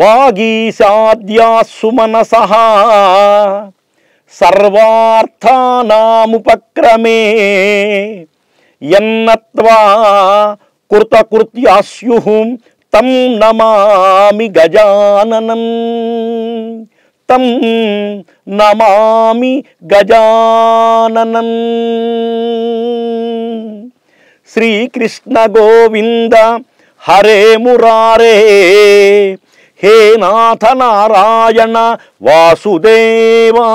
వాగీశాద్యాస్సు మనస సర్వార్థానాముపక్రమే ఎన్నత్వా కృతకృత్యాస్యు తం నమామి గజాననం తం నమామి గజాననం శ్రీకృష్ణ గోవింద హరే మురారే హే నాథ నారాయణ వాసుదేవా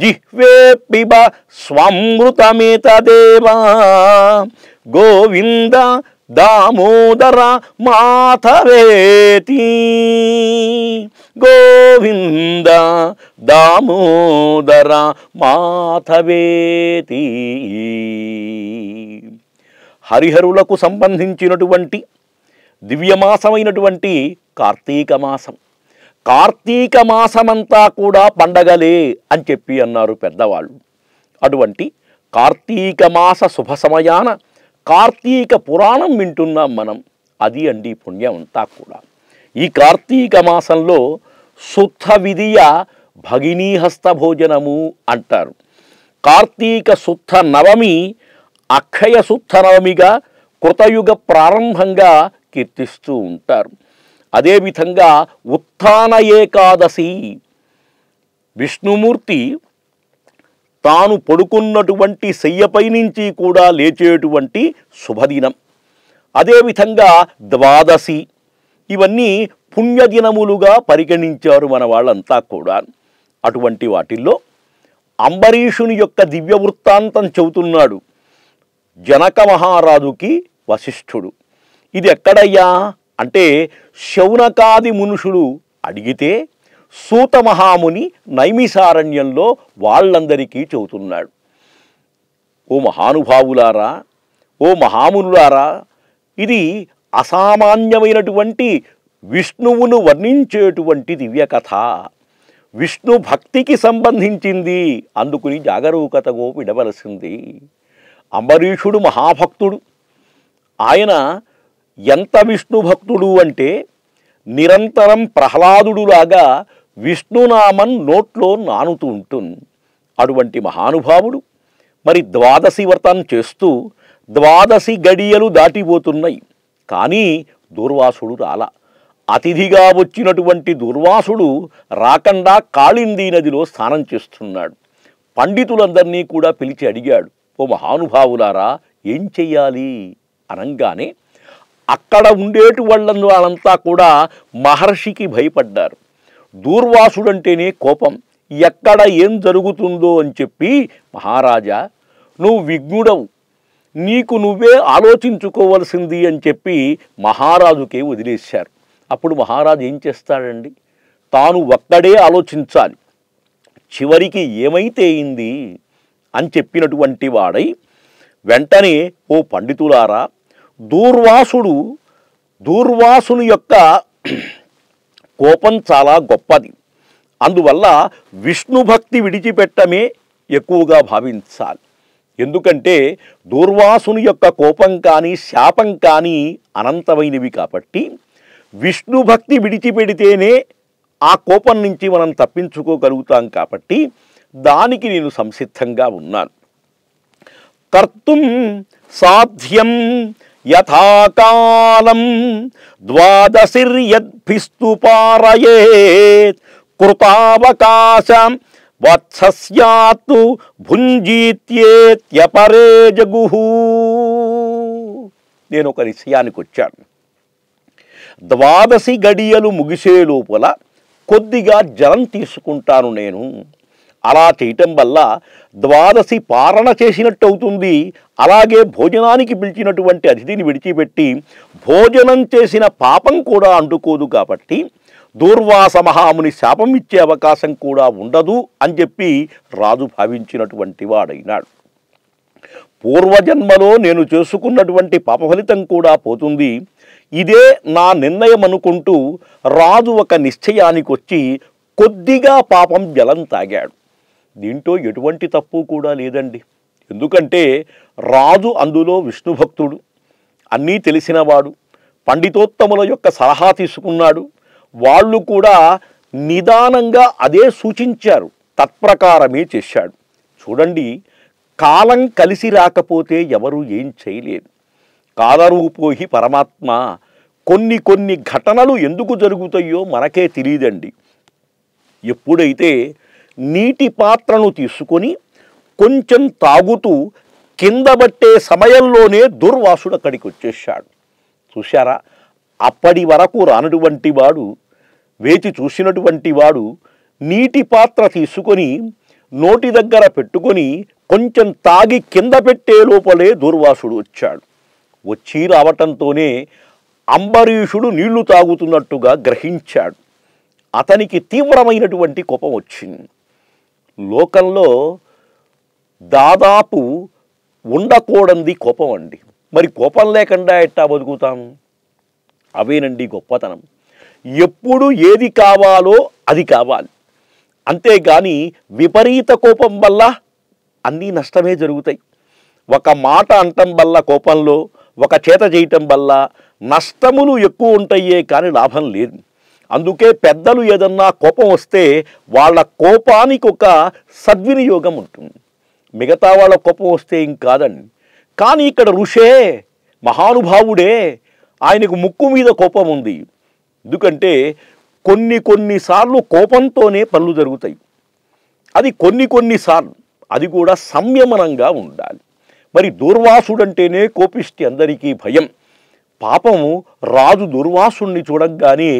జిహ్వే పిబ గోవింద దామోదర మాధవేతి గోవింద దామోదర మాధవేతి హరిహరులకు సంబంధించినటువంటి దివ్యమాసమైనటువంటి కార్తీక మాసం కార్తీక మాసమంతా కూడా పండగలే అని చెప్పి అన్నారు పెద్దవాళ్ళు అటువంటి కార్తీక మాస శుభ సమయాన కార్తీక పురాణం వింటున్నాం మనం అది అండి పుణ్యం అంతా కూడా ఈ కార్తీక మాసంలో శుద్ధ విధియ భగినీహస్త భోజనము అంటారు కార్తీక శుద్ధ నవమి అక్షయ శుద్ధ నవమిగా కృతయుగ ప్రారంభంగా కీర్తిస్తూ ఉంటారు అదేవిధంగా ఉత్థాన ఏకాదశి విష్ణుమూర్తి తాను పడుకున్నటువంటి శయ్యపై నుంచి కూడా లేచేటువంటి శుభదినం అదేవిధంగా ద్వాదశి ఇవన్నీ పుణ్యదినములుగా పరిగణించారు మన వాళ్ళంతా కూడా అటువంటి వాటిల్లో అంబరీషుని యొక్క దివ్య వృత్తాంతం చెబుతున్నాడు జనక మహారాజుకి వశిష్ఠుడు ఇది ఎక్కడయ్యా అంటే శౌనకాది మునుషులు అడిగితే సూత మహాముని నైమిసారణ్యంలో వాళ్ళందరికీ చెబుతున్నాడు ఓ మహానుభావులారా ఓ మహామునులారా ఇది అసామాన్యమైనటువంటి విష్ణువును వర్ణించేటువంటి దివ్య కథ విష్ణు భక్తికి సంబంధించింది అందుకుని జాగరూకతగో విడవలసింది అంబరీషుడు మహాభక్తుడు ఆయన ఎంత విష్ణు భక్తుడు అంటే నిరంతరం ప్రహ్లాదుడులాగా విష్ణునామన్ నోట్లో నానుతూ ఉంటుంది అటువంటి మహానుభావుడు మరి ద్వాదశి వ్రతం చేస్తూ ద్వాదశి గడియలు దాటిపోతున్నాయి కానీ దూర్వాసుడు రాలా అతిథిగా వచ్చినటువంటి దుర్వాసుడు రాకుండా కాళింది నదిలో స్నానం చేస్తున్నాడు పండితులందరినీ కూడా పిలిచి అడిగాడు ఓ మహానుభావులారా ఏం చెయ్యాలి అనంగానే అక్కడ ఉండేటి వాళ్ళందు వాళ్ళంతా కూడా మహర్షికి భయపడ్డారు దూర్వాసుడంటేనే కోపం ఎక్కడ ఏం జరుగుతుందో అని చెప్పి మహారాజా నువ్వు విఘ్నుడవు నీకు నువ్వే ఆలోచించుకోవలసింది అని చెప్పి మహారాజుకే వదిలేశారు అప్పుడు మహారాజు ఏం చేస్తాడండి తాను ఒక్కడే ఆలోచించాలి చివరికి ఏమైతే అయింది అని చెప్పినటువంటి వాడై వెంటనే ఓ పండితులారా దూర్వాసుడు దూర్వాసుని యొక్క కోపం చాలా గొప్పది అందువల్ల విష్ణు భక్తి విడిచిపెట్టమే ఎక్కువగా భావించాలి ఎందుకంటే దూర్వాసుని యొక్క కోపం కానీ శాపం కానీ అనంతమైనవి కాబట్టి విష్ణు భక్తి విడిచిపెడితేనే ఆ కోపం నుంచి మనం తప్పించుకోగలుగుతాం కాబట్టి దానికి నేను సంసిద్ధంగా ఉన్నాను కర్తుం సాధ్యం యథాకాలం ద్వాదశిర్యద్భిస్తు పారయేత్ కృతావకాశం వత్సస్యాత్తు భుంజీత్యేత్యపరే జగు నేను ఒక నిశ్చయానికి వచ్చాను ద్వాదశి గడియలు ముగిసే లోపల కొద్దిగా జలం తీసుకుంటాను నేను అలా చేయటం వల్ల ద్వాదశి పారణ చేసినట్టు అవుతుంది అలాగే భోజనానికి పిలిచినటువంటి అతిథిని విడిచిపెట్టి భోజనం చేసిన పాపం కూడా అంటుకోదు కాబట్టి దూర్వాస మహాముని శాపం ఇచ్చే అవకాశం కూడా ఉండదు అని చెప్పి రాజు భావించినటువంటి వాడైనాడు పూర్వజన్మలో నేను చేసుకున్నటువంటి పాపఫలితం కూడా పోతుంది ఇదే నా నిర్ణయం అనుకుంటూ రాజు ఒక నిశ్చయానికి వచ్చి కొద్దిగా పాపం జలం తాగాడు దీంట్లో ఎటువంటి తప్పు కూడా లేదండి ఎందుకంటే రాజు అందులో విష్ణు భక్తుడు అన్నీ తెలిసినవాడు పండితోత్తముల యొక్క సలహా తీసుకున్నాడు వాళ్ళు కూడా నిదానంగా అదే సూచించారు తత్ప్రకారమే చేశాడు చూడండి కాలం కలిసి రాకపోతే ఎవరు ఏం చేయలేదు కాలరూపోహి పరమాత్మ కొన్ని కొన్ని ఘటనలు ఎందుకు జరుగుతాయో మనకే తెలియదండి ఎప్పుడైతే నీటి పాత్రను తీసుకొని కొంచెం తాగుతూ కింద పట్టే సమయంలోనే దుర్వాసుడు అక్కడికి వచ్చేసాడు చూశారా అప్పటి వరకు రానటువంటి వాడు వేచి చూసినటువంటి వాడు నీటి పాత్ర తీసుకొని నోటి దగ్గర పెట్టుకొని కొంచెం తాగి కింద పెట్టే లోపలే దుర్వాసుడు వచ్చాడు వచ్చి రావటంతోనే అంబరీషుడు నీళ్లు తాగుతున్నట్టుగా గ్రహించాడు అతనికి తీవ్రమైనటువంటి కోపం వచ్చింది లోకంలో దాదాపు ఉండకూడంది కోపం అండి మరి కోపం లేకుండా ఎట్టా బతుకుతాం అవేనండి గొప్పతనం ఎప్పుడు ఏది కావాలో అది కావాలి అంతేగాని విపరీత కోపం వల్ల అన్నీ నష్టమే జరుగుతాయి ఒక మాట అంటం వల్ల కోపంలో ఒక చేత చేయటం వల్ల నష్టములు ఎక్కువ ఉంటాయే కానీ లాభం లేదు అందుకే పెద్దలు ఏదన్నా కోపం వస్తే వాళ్ళ కోపానికి ఒక సద్వినియోగం ఉంటుంది మిగతా వాళ్ళ కోపం వస్తే ఇంకాదండి కానీ ఇక్కడ ఋషే మహానుభావుడే ఆయనకు ముక్కు మీద కోపం ఉంది ఎందుకంటే కొన్ని కొన్నిసార్లు కోపంతోనే పనులు జరుగుతాయి అది కొన్ని కొన్నిసార్లు అది కూడా సంయమనంగా ఉండాలి మరి దుర్వాసుడంటేనే కోపిష్టి అందరికీ భయం పాపము రాజు దుర్వాసుణ్ణి చూడగానే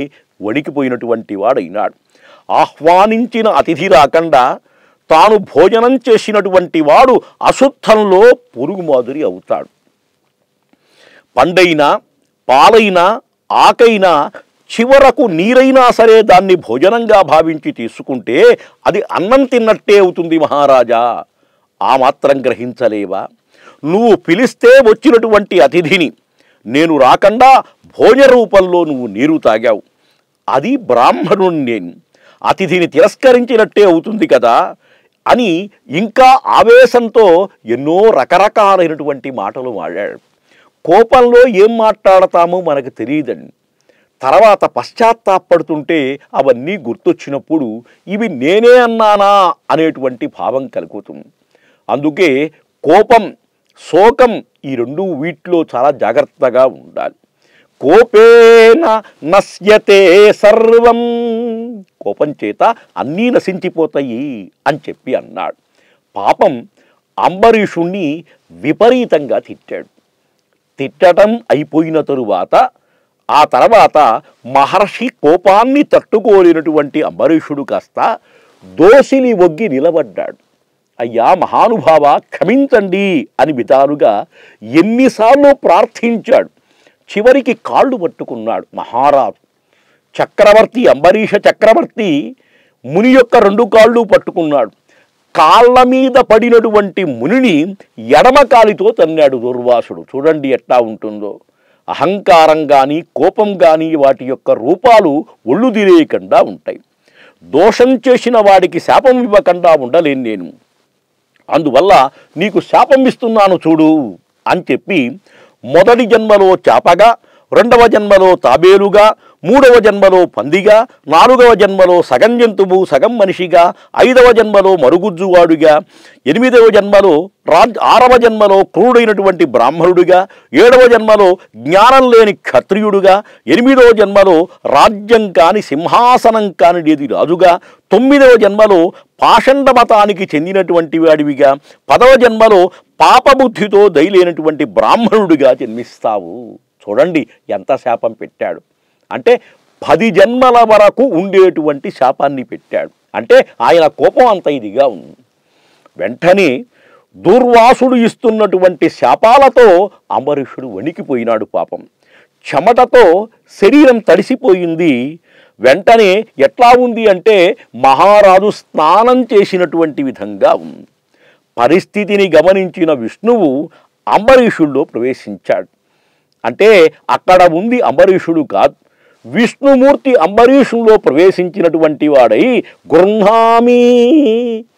వణికిపోయినటువంటి వాడైనాడు ఆహ్వానించిన అతిథి రాకుండా తాను భోజనం చేసినటువంటి వాడు అశుద్ధంలో పురుగు మాదిరి అవుతాడు పండైనా పాలైనా ఆకైనా చివరకు నీరైనా సరే దాన్ని భోజనంగా భావించి తీసుకుంటే అది అన్నం తిన్నట్టే అవుతుంది మహారాజా ఆ మాత్రం గ్రహించలేవా నువ్వు పిలిస్తే వచ్చినటువంటి అతిథిని నేను రాకుండా భోజన రూపంలో నువ్వు నీరు తాగావు అది బ్రాహ్మణుణ్ణి అతిథిని తిరస్కరించినట్టే అవుతుంది కదా అని ఇంకా ఆవేశంతో ఎన్నో రకరకాలైనటువంటి మాటలు మాట్లాడు కోపంలో ఏం మాట్లాడతామో మనకు తెలియదండి తర్వాత పశ్చాత్తాపడుతుంటే అవన్నీ గుర్తొచ్చినప్పుడు ఇవి నేనే అన్నానా అనేటువంటి భావం కలుగుతుంది అందుకే కోపం శోకం ఈ రెండు వీటిలో చాలా జాగ్రత్తగా ఉండాలి కోపేన నశ్యతే సర్వం కోపం చేత అన్నీ నశించిపోతాయి అని చెప్పి అన్నాడు పాపం అంబరీషుణ్ణి విపరీతంగా తిట్టాడు తిట్టడం అయిపోయిన తరువాత ఆ తర్వాత మహర్షి కోపాన్ని తట్టుకోలేనటువంటి అంబరీషుడు కాస్త దోషిని ఒగ్గి నిలబడ్డాడు అయ్యా మహానుభావ క్షమించండి అని విధాలుగా ఎన్నిసార్లు ప్రార్థించాడు చివరికి కాళ్ళు పట్టుకున్నాడు మహారాజు చక్రవర్తి అంబరీష చక్రవర్తి ముని యొక్క రెండు కాళ్ళు పట్టుకున్నాడు కాళ్ళ మీద పడినటువంటి మునిని ఎడమ కాలితో తన్నాడు దుర్వాసుడు చూడండి ఎట్లా ఉంటుందో అహంకారం కానీ కోపం కానీ వాటి యొక్క రూపాలు ఒళ్ళు తిరేయకుండా ఉంటాయి దోషం చేసిన వాడికి శాపం ఇవ్వకుండా ఉండలేను నేను అందువల్ల నీకు శాపం ఇస్తున్నాను చూడు అని చెప్పి మొదటి జన్మలో చేపగా రెండవ జన్మలో తాబేలుగా మూడవ జన్మలో పందిగా నాలుగవ జన్మలో సగం జంతువు సగం మనిషిగా ఐదవ జన్మలో మరుగుజ్జువాడుగా ఎనిమిదవ జన్మలో రాజ్ ఆరవ జన్మలో క్రూడైనటువంటి బ్రాహ్మణుడిగా ఏడవ జన్మలో జ్ఞానం లేని క్షత్రియుడుగా ఎనిమిదవ జన్మలో రాజ్యం కాని సింహాసనం కానిది రాజుగా తొమ్మిదవ జన్మలో పాషండ మతానికి చెందినటువంటి వాడివిగా పదవ జన్మలో పాపబుద్ధితో దయలేనటువంటి బ్రాహ్మణుడిగా జన్మిస్తావు చూడండి ఎంత శాపం పెట్టాడు అంటే పది జన్మల వరకు ఉండేటువంటి శాపాన్ని పెట్టాడు అంటే ఆయన కోపం అంత ఇదిగా ఉంది వెంటనే దుర్వాసుడు ఇస్తున్నటువంటి శాపాలతో అంబరీషుడు వణికిపోయినాడు పాపం చెమటతో శరీరం తడిసిపోయింది వెంటనే ఎట్లా ఉంది అంటే మహారాజు స్నానం చేసినటువంటి విధంగా ఉంది పరిస్థితిని గమనించిన విష్ణువు అంబరీషుల్లో ప్రవేశించాడు అంటే అక్కడ ఉంది అంబరీషుడు కాదు విష్ణుమూర్తి అంబరీషులో ప్రవేశించినటువంటి వాడై గృహామీ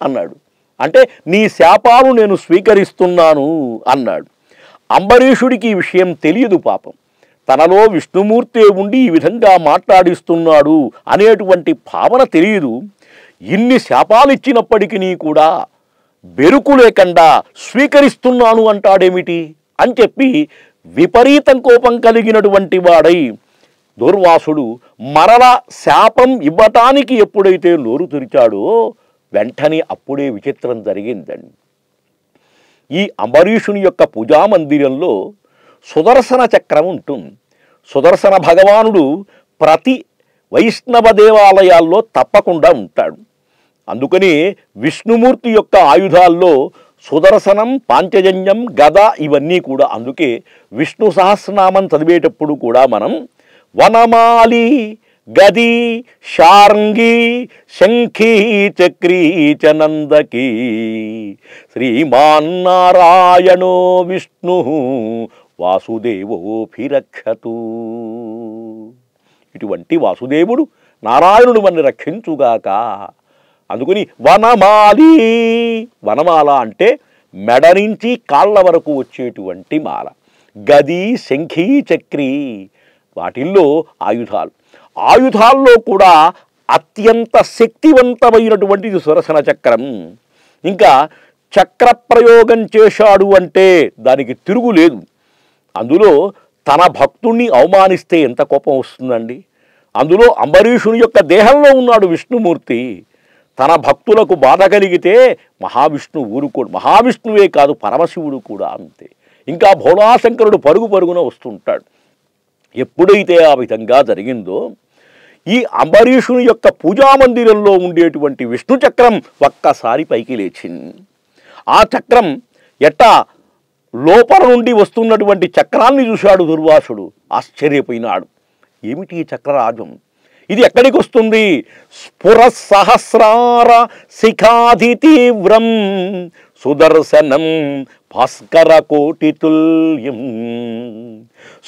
అన్నాడు అంటే నీ శాపాలు నేను స్వీకరిస్తున్నాను అన్నాడు అంబరీషుడికి ఈ విషయం తెలియదు పాపం తనలో విష్ణుమూర్తి ఉండి ఈ విధంగా మాట్లాడిస్తున్నాడు అనేటువంటి భావన తెలియదు ఇన్ని శాపాలు ఇచ్చినప్పటికీ కూడా బెరుకు లేకుండా స్వీకరిస్తున్నాను అంటాడేమిటి అని చెప్పి విపరీతం కోపం కలిగినటువంటి వాడై దుర్వాసుడు మరల శాపం ఇవ్వటానికి ఎప్పుడైతే నోరు తెరిచాడో వెంటనే అప్పుడే విచిత్రం జరిగిందండి ఈ అంబరీషుని యొక్క పూజామందిరంలో సుదర్శన చక్రం ఉంటుంది సుదర్శన భగవానుడు ప్రతి వైష్ణవ దేవాలయాల్లో తప్పకుండా ఉంటాడు అందుకని విష్ణుమూర్తి యొక్క ఆయుధాల్లో సుదర్శనం పాంచజన్యం గద ఇవన్నీ కూడా అందుకే విష్ణు సహస్రనామం చదివేటప్పుడు కూడా మనం వనమాలి గది షార్ంగి శంఖీ చక్రీ చనందకీ శ్రీమాన్నారాయణో విష్ణు ఫిరక్షతు ఇటువంటి వాసుదేవుడు నారాయణుడు మన రక్షించుగాక అందుకని వనమాలి వనమాల అంటే మెడ నుంచి కాళ్ళ వరకు వచ్చేటువంటి మాల గది శంఖీ చక్రి వాటిల్లో ఆయుధాలు ఆయుధాల్లో కూడా అత్యంత శక్తివంతమైనటువంటిది సురసన చక్రం ఇంకా చక్ర ప్రయోగం చేశాడు అంటే దానికి తిరుగు లేదు అందులో తన భక్తుణ్ణి అవమానిస్తే ఎంత కోపం వస్తుందండి అందులో అంబరీషుని యొక్క దేహంలో ఉన్నాడు విష్ణుమూర్తి తన భక్తులకు బాధ కలిగితే మహావిష్ణువు ఊరుకోడు మహావిష్ణువే కాదు పరమశివుడు కూడా అంతే ఇంకా భోళాశంకరుడు పరుగు పరుగున వస్తుంటాడు ఎప్పుడైతే ఆ విధంగా జరిగిందో ఈ అంబరీషుని యొక్క పూజామందిరంలో ఉండేటువంటి విష్ణు చక్రం ఒక్కసారి పైకి లేచింది ఆ చక్రం ఎట్టా లోపల నుండి వస్తున్నటువంటి చక్రాన్ని చూశాడు దుర్వాసుడు ఆశ్చర్యపోయినాడు ఏమిటి ఈ చక్రరాజం ఇది ఎక్కడికి వస్తుంది స్ఫుర సహస్రార శిఖాది తీవ్రం సుదర్శనం భాస్కర కోటితుల్యం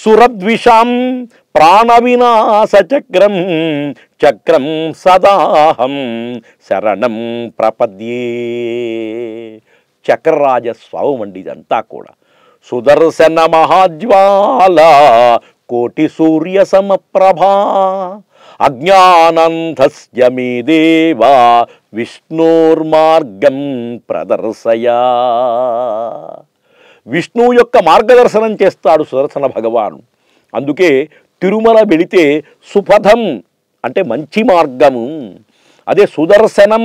సురద్విషాం వినాశ చక్రం చక్రం సదాహం శరణం ప్రపద్యే చక్రరాజ అండి ఇదంతా కూడా సుదర్శన మహాజ్వాల కోటి సూర్య సమప్రభా అజ్ఞానంధస్య దేవా విష్ణుర్మార్గం ప్రదర్శయా విష్ణువు యొక్క మార్గదర్శనం చేస్తాడు సుదర్శన భగవాను అందుకే తిరుమల వెళితే సుపథం అంటే మంచి మార్గము అదే సుదర్శనం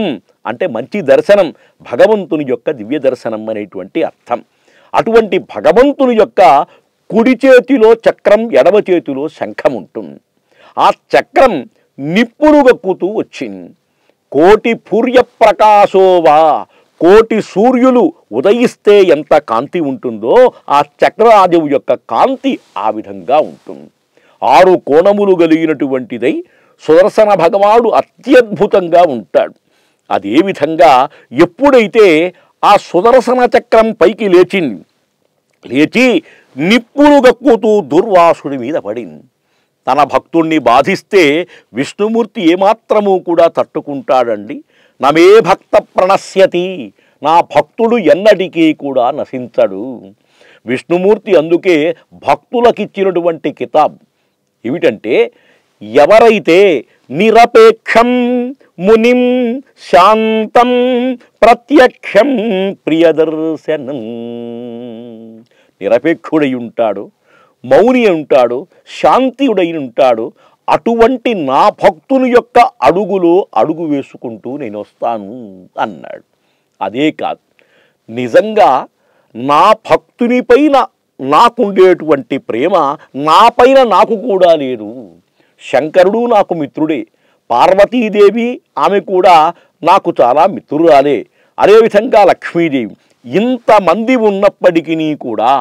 అంటే మంచి దర్శనం భగవంతుని యొక్క దివ్య దర్శనం అనేటువంటి అర్థం అటువంటి భగవంతుని యొక్క కుడి చేతిలో చక్రం ఎడమ చేతిలో శంఖం ఉంటుంది ఆ చక్రం నిప్పురుగక్కుతూ వచ్చింది కోటి ప్రకాశోవా కోటి సూర్యులు ఉదయిస్తే ఎంత కాంతి ఉంటుందో ఆ చక్రాదేవు యొక్క కాంతి ఆ విధంగా ఉంటుంది ఆరు కోణములు కలిగినటువంటిదై సుదర్శన భగవానుడు అత్యద్భుతంగా ఉంటాడు అదే విధంగా ఎప్పుడైతే ఆ సుదర్శన చక్రం పైకి లేచింది లేచి నిప్పులు గక్కుతూ దుర్వాసుడి మీద పడింది తన భక్తుణ్ణి బాధిస్తే విష్ణుమూర్తి ఏమాత్రము కూడా తట్టుకుంటాడండి నమే భక్త ప్రణశ్యతి నా భక్తుడు ఎన్నటికీ కూడా నశించడు విష్ణుమూర్తి అందుకే భక్తులకిచ్చినటువంటి కితాబ్ ఏమిటంటే ఎవరైతే నిరపేక్షం మునిం శాంతం ప్రత్యక్షం ప్రియదర్శనం నిరపేక్షుడై ఉంటాడు మౌని ఉంటాడు శాంతియుడైన ఉంటాడు అటువంటి నా భక్తుని యొక్క అడుగులో అడుగు వేసుకుంటూ నేను వస్తాను అన్నాడు అదే కాదు నిజంగా నా భక్తుని పైన నాకుండేటువంటి ప్రేమ నా పైన నాకు కూడా లేదు శంకరుడు నాకు మిత్రుడే పార్వతీదేవి ఆమె కూడా నాకు చాలా మిత్రురాలే అదేవిధంగా లక్ష్మీదేవి ఇంతమంది ఉన్నప్పటికీ కూడా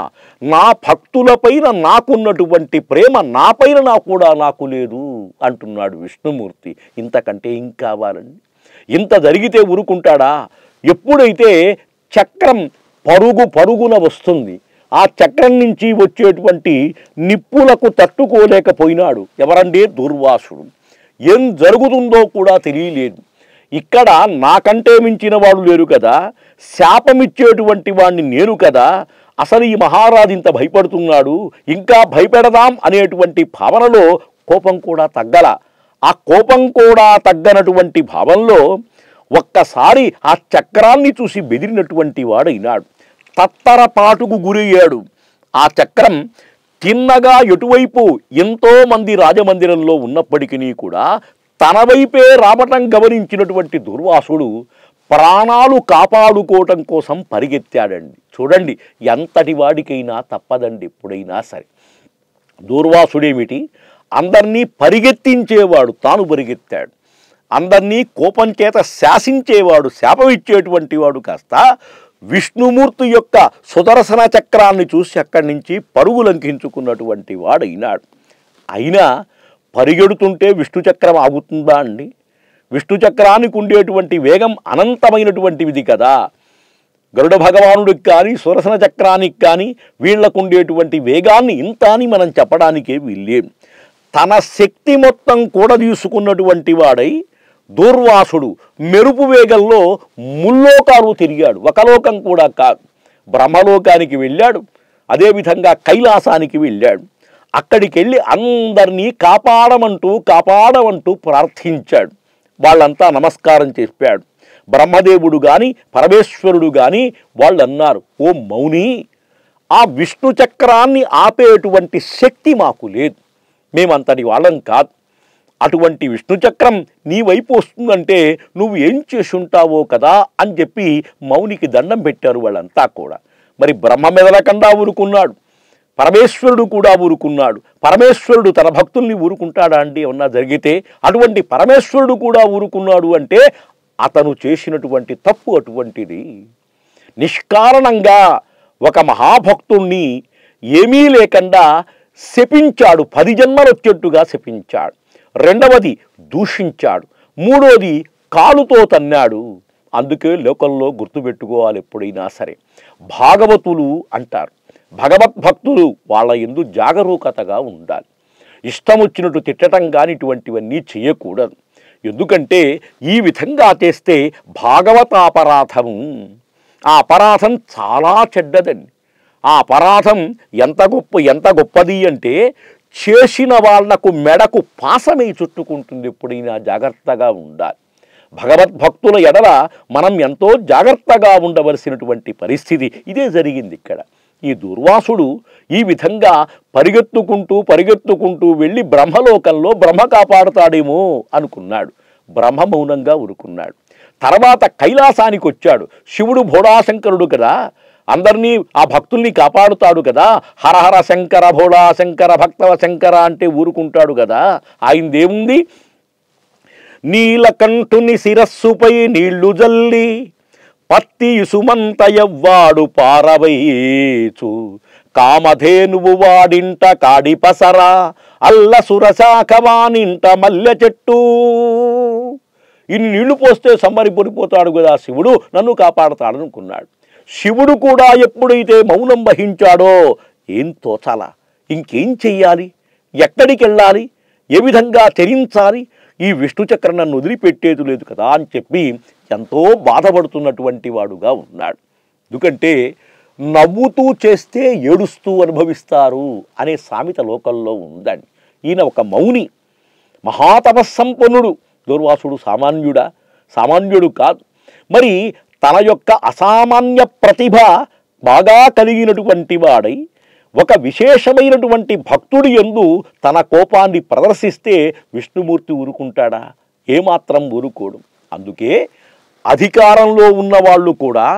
నా భక్తులపైన నాకున్నటువంటి ప్రేమ నాపైన నా కూడా నాకు లేదు అంటున్నాడు విష్ణుమూర్తి ఇంతకంటే కావాలండి ఇంత జరిగితే ఊరుకుంటాడా ఎప్పుడైతే చక్రం పరుగు పరుగున వస్తుంది ఆ చక్రం నుంచి వచ్చేటువంటి నిప్పులకు తట్టుకోలేకపోయినాడు ఎవరండే దుర్వాసుడు ఏం జరుగుతుందో కూడా తెలియలేదు ఇక్కడ నాకంటే మించిన వాడు లేరు కదా శాపమిచ్చేటువంటి వాణ్ణి నేను కదా అసలు ఈ మహారాజు ఇంత భయపడుతున్నాడు ఇంకా భయపెడదాం అనేటువంటి భావనలో కోపం కూడా తగ్గల ఆ కోపం కూడా తగ్గనటువంటి భావంలో ఒక్కసారి ఆ చక్రాన్ని చూసి బెదిరినటువంటి వాడైనాడు తత్తరపాటుకు గురయ్యాడు ఆ చక్రం తిన్నగా ఎటువైపు ఎంతోమంది రాజమందిరంలో ఉన్నప్పటికీ కూడా తన వైపే రావటం గమనించినటువంటి దుర్వాసుడు ప్రాణాలు కాపాడుకోవటం కోసం పరిగెత్తాడండి చూడండి ఎంతటి వాడికైనా తప్పదండి ఎప్పుడైనా సరే దూర్వాసుడేమిటి అందరినీ పరిగెత్తించేవాడు తాను పరిగెత్తాడు అందరినీ కోపం చేత శాసించేవాడు శాపమిచ్చేటువంటి వాడు కాస్త విష్ణుమూర్తి యొక్క సుదర్శన చక్రాన్ని చూసి అక్కడి నుంచి పరుగు లంకించుకున్నటువంటి వాడైనాడు అయినా పరిగెడుతుంటే విష్ణు చక్రం ఆగుతుందా అండి విష్ణు చక్రానికి ఉండేటువంటి వేగం అనంతమైనటువంటిది కదా గరుడ భగవానుడికి కానీ సురసన చక్రానికి కానీ వీళ్లకు ఉండేటువంటి వేగాన్ని ఇంత అని మనం చెప్పడానికే వీళ్ళేం తన శక్తి మొత్తం కూడా తీసుకున్నటువంటి వాడై దూర్వాసుడు మెరుపు వేగంలో ముల్లోకాలు తిరిగాడు ఒకలోకం కూడా కాదు బ్రహ్మలోకానికి వెళ్ళాడు అదేవిధంగా కైలాసానికి వెళ్ళాడు అక్కడికి వెళ్ళి అందరినీ కాపాడమంటూ కాపాడమంటూ ప్రార్థించాడు వాళ్ళంతా నమస్కారం చెప్పాడు బ్రహ్మదేవుడు కానీ పరమేశ్వరుడు కానీ వాళ్ళు అన్నారు ఓ మౌని ఆ విష్ణు చక్రాన్ని ఆపేటువంటి శక్తి మాకు లేదు మేమంతటి వాళ్ళం కాదు అటువంటి విష్ణు చక్రం నీ వైపు వస్తుందంటే నువ్వు ఏం చేసుంటావో కదా అని చెప్పి మౌనికి దండం పెట్టారు వాళ్ళంతా కూడా మరి బ్రహ్మ మెదలకుండా ఊరుకున్నాడు పరమేశ్వరుడు కూడా ఊరుకున్నాడు పరమేశ్వరుడు తన భక్తుల్ని ఊరుకుంటాడా అండి ఏమన్నా జరిగితే అటువంటి పరమేశ్వరుడు కూడా ఊరుకున్నాడు అంటే అతను చేసినటువంటి తప్పు అటువంటిది నిష్కారణంగా ఒక మహాభక్తుణ్ణి ఏమీ లేకుండా శపించాడు పది జన్మలొచ్చేట్టుగా శపించాడు రెండవది దూషించాడు మూడోది కాలుతో తన్నాడు అందుకే లోకల్లో గుర్తుపెట్టుకోవాలి ఎప్పుడైనా సరే భాగవతులు అంటారు భగవద్భక్తులు వాళ్ళ ఎందు జాగరూకతగా ఉండాలి ఇష్టం వచ్చినట్టు తిట్టడం కానీ ఇటువంటివన్నీ చేయకూడదు ఎందుకంటే ఈ విధంగా చేస్తే భాగవత ఆ అపరాధం చాలా చెడ్డదండి ఆ అపరాధం ఎంత గొప్ప ఎంత గొప్పది అంటే చేసిన వాళ్లకు మెడకు పాసమై చుట్టుకుంటుంది ఎప్పుడైనా జాగ్రత్తగా ఉండాలి భగవద్భక్తుల ఎడల మనం ఎంతో జాగ్రత్తగా ఉండవలసినటువంటి పరిస్థితి ఇదే జరిగింది ఇక్కడ ఈ దుర్వాసుడు ఈ విధంగా పరిగెత్తుకుంటూ పరిగెత్తుకుంటూ వెళ్ళి బ్రహ్మలోకంలో బ్రహ్మ కాపాడుతాడేమో అనుకున్నాడు బ్రహ్మ మౌనంగా ఉరుకున్నాడు తర్వాత కైలాసానికి వచ్చాడు శివుడు భోడాశంకరుడు కదా అందరినీ ఆ భక్తుల్ని కాపాడుతాడు కదా హరహర శంకర భోళా శంకర భక్తవ శంకర అంటే ఊరుకుంటాడు కదా ఆయనదేముంది నీలకంఠుని శిరస్సుపై నీళ్లు జల్లి పత్తి సుమంత ఎవ్వాడు కామధేనువు వాడింట కాడిపసరా అల్ల సురశాఖవానింట మల్లె చెట్టు ఇన్ని నీళ్లు పోస్తే సంబరి పొడిపోతాడు కదా శివుడు నన్ను కాపాడతాడనుకున్నాడు శివుడు కూడా ఎప్పుడైతే మౌనం వహించాడో ఏం తోచాల ఇంకేం చెయ్యాలి ఎక్కడికి వెళ్ళాలి ఏ విధంగా చరించాలి ఈ విష్ణు చక్రం నన్ను వదిలిపెట్టేది లేదు కదా అని చెప్పి ఎంతో బాధపడుతున్నటువంటి వాడుగా ఉన్నాడు ఎందుకంటే నవ్వుతూ చేస్తే ఏడుస్తూ అనుభవిస్తారు అనే సామెత లోకంలో ఉందండి ఈయన ఒక మౌని మహాతపస్సంపన్నుడు దుర్వాసుడు సామాన్యుడా సామాన్యుడు కాదు మరి తన యొక్క అసామాన్య ప్రతిభ బాగా కలిగినటువంటి వాడై ఒక విశేషమైనటువంటి భక్తుడి ఎందు తన కోపాన్ని ప్రదర్శిస్తే విష్ణుమూర్తి ఊరుకుంటాడా ఏమాత్రం ఊరుకోడు అందుకే అధికారంలో ఉన్న వాళ్ళు కూడా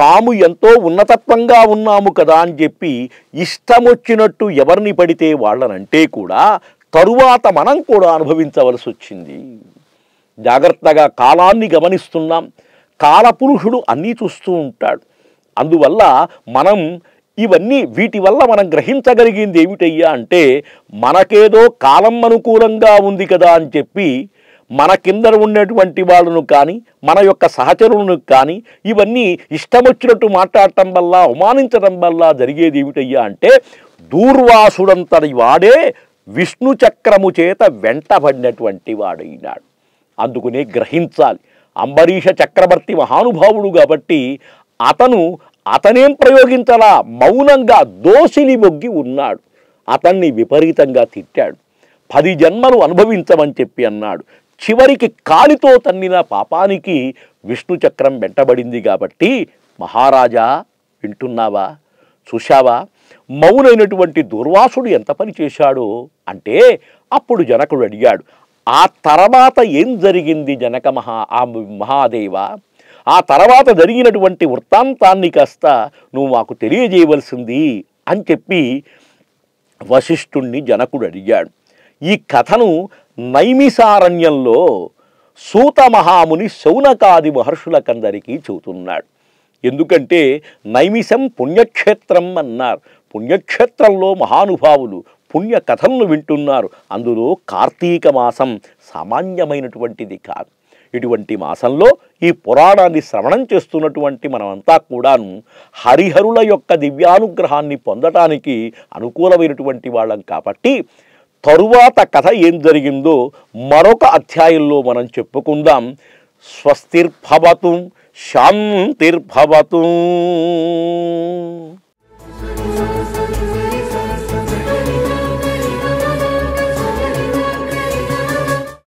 తాము ఎంతో ఉన్నతత్వంగా ఉన్నాము కదా అని చెప్పి ఇష్టం వచ్చినట్టు ఎవరిని పడితే వాళ్ళనంటే కూడా తరువాత మనం కూడా అనుభవించవలసి వచ్చింది జాగ్రత్తగా కాలాన్ని గమనిస్తున్నాం కాలపురుషుడు అన్నీ చూస్తూ ఉంటాడు అందువల్ల మనం ఇవన్నీ వీటి వల్ల మనం గ్రహించగలిగింది ఏమిటయ్యా అంటే మనకేదో కాలం అనుకూలంగా ఉంది కదా అని చెప్పి మన కింద ఉన్నటువంటి వాళ్ళను కానీ మన యొక్క సహచరులను కానీ ఇవన్నీ ఇష్టం వచ్చినట్టు మాట్లాడటం వల్ల అవమానించడం వల్ల జరిగేది ఏమిటయ్యా అంటే దూర్వాసుడంతటి వాడే విష్ణు చక్రము చేత వెంటబడినటువంటి వాడైనాడు అందుకునే గ్రహించాలి అంబరీష చక్రవర్తి మహానుభావుడు కాబట్టి అతను అతనేం ప్రయోగించలా మౌనంగా దోషిని మొగ్గి ఉన్నాడు అతన్ని విపరీతంగా తిట్టాడు పది జన్మలు అనుభవించమని చెప్పి అన్నాడు చివరికి కాలితో తన్నిన పాపానికి విష్ణు చక్రం వెంటబడింది కాబట్టి మహారాజా వింటున్నావా చూశావా మౌనైనటువంటి దుర్వాసుడు ఎంత పని చేశాడో అంటే అప్పుడు జనకుడు అడిగాడు ఆ తర్వాత ఏం జరిగింది జనక మహా ఆ మహాదేవ ఆ తర్వాత జరిగినటువంటి వృత్తాంతాన్ని కాస్త నువ్వు మాకు తెలియజేయవలసింది అని చెప్పి వశిష్ఠుణ్ణి జనకుడు అడిగాడు ఈ కథను నైమిసారణ్యంలో సూత మహాముని శౌనకాది కందరికీ చెబుతున్నాడు ఎందుకంటే నైమిషం పుణ్యక్షేత్రం అన్నారు పుణ్యక్షేత్రంలో మహానుభావులు పుణ్య కథలను వింటున్నారు అందులో కార్తీక మాసం సామాన్యమైనటువంటిది కాదు ఇటువంటి మాసంలో ఈ పురాణాన్ని శ్రవణం చేస్తున్నటువంటి మనమంతా కూడాను హరిహరుల యొక్క దివ్యానుగ్రహాన్ని పొందటానికి అనుకూలమైనటువంటి వాళ్ళం కాబట్టి తరువాత కథ ఏం జరిగిందో మరొక అధ్యాయంలో మనం చెప్పుకుందాం స్వస్తిర్భవతు శాంతిర్భవతు